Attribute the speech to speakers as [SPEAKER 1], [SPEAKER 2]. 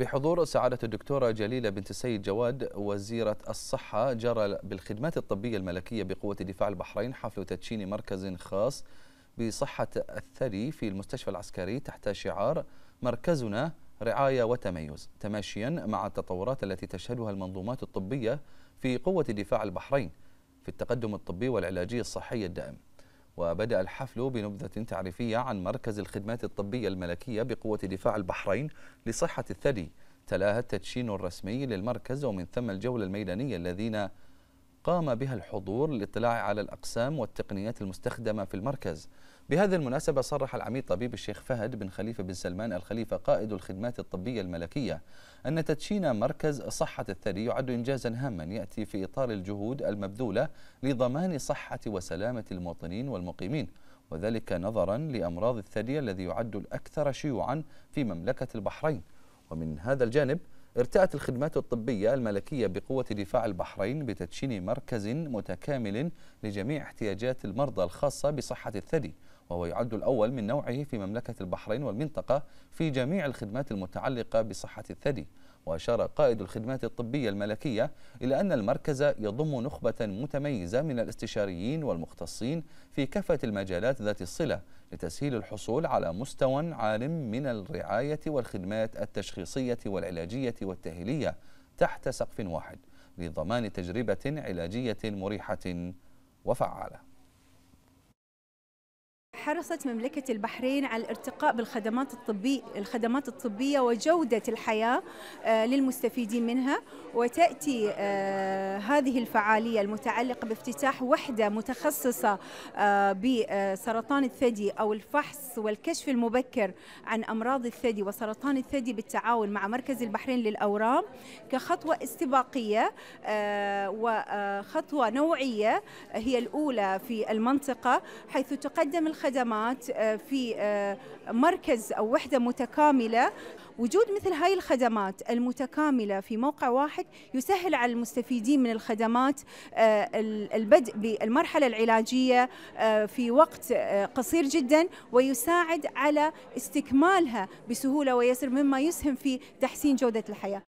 [SPEAKER 1] بحضور سعادة الدكتورة جليلة بنت السيد جواد وزيرة الصحة جرى بالخدمات الطبية الملكية بقوة دفاع البحرين حفل تدشين مركز خاص بصحة الثدي في المستشفى العسكري تحت شعار مركزنا رعاية وتميز تماشيا مع التطورات التي تشهدها المنظومات الطبية في قوة دفاع البحرين في التقدم الطبي والعلاجي الصحي الدائم وبدأ الحفل بنبذة تعريفية عن مركز الخدمات الطبية الملكية بقوة دفاع البحرين لصحة الثدي تلاها التدشين الرسمي للمركز ومن ثم الجولة الميدانية الذين قام بها الحضور للاطلاع على الأقسام والتقنيات المستخدمة في المركز بهذه المناسبة صرح العميد طبيب الشيخ فهد بن خليفة بن سلمان الخليفة قائد الخدمات الطبية الملكية أن تدشين مركز صحة الثدي يعد إنجازا هاما يأتي في إطار الجهود المبذولة لضمان صحة وسلامة المواطنين والمقيمين وذلك نظرا لأمراض الثدي الذي يعد الأكثر شيوعا في مملكة البحرين ومن هذا الجانب ارتأت الخدمات الطبية الملكية بقوة دفاع البحرين بتدشين مركز متكامل لجميع احتياجات المرضى الخاصة بصحة الثدي وهو يعد الأول من نوعه في مملكة البحرين والمنطقة في جميع الخدمات المتعلقة بصحة الثدي وأشار قائد الخدمات الطبية الملكية إلى أن المركز يضم نخبة متميزة من الاستشاريين والمختصين في كافة المجالات ذات الصلة لتسهيل الحصول على مستوى عال من الرعاية والخدمات التشخيصية والعلاجية والتأهيلية تحت سقف واحد لضمان تجربة علاجية مريحة وفعالة
[SPEAKER 2] حرصت مملكة البحرين على الارتقاء بالخدمات الطبي الخدمات الطبية وجودة الحياة آه، للمستفيدين منها وتأتي آه، هذه الفعالية المتعلقة بافتتاح وحدة متخصصة آه، بسرطان الثدي أو الفحص والكشف المبكر عن أمراض الثدي وسرطان الثدي بالتعاون مع مركز البحرين للأورام كخطوة استباقية وخطوة نوعية هي الأولى في المنطقة حيث تقدم الخدمات الخدمات آه، في آه، مركز أو وحدة متكاملة وجود مثل هاي الخدمات المتكاملة في موقع واحد يسهل على المستفيدين من الخدمات آه، البدء بالمرحلة العلاجية في وقت قصير جدا ويساعد على استكمالها بسهولة ويسر مما يسهم في تحسين جودة الحياة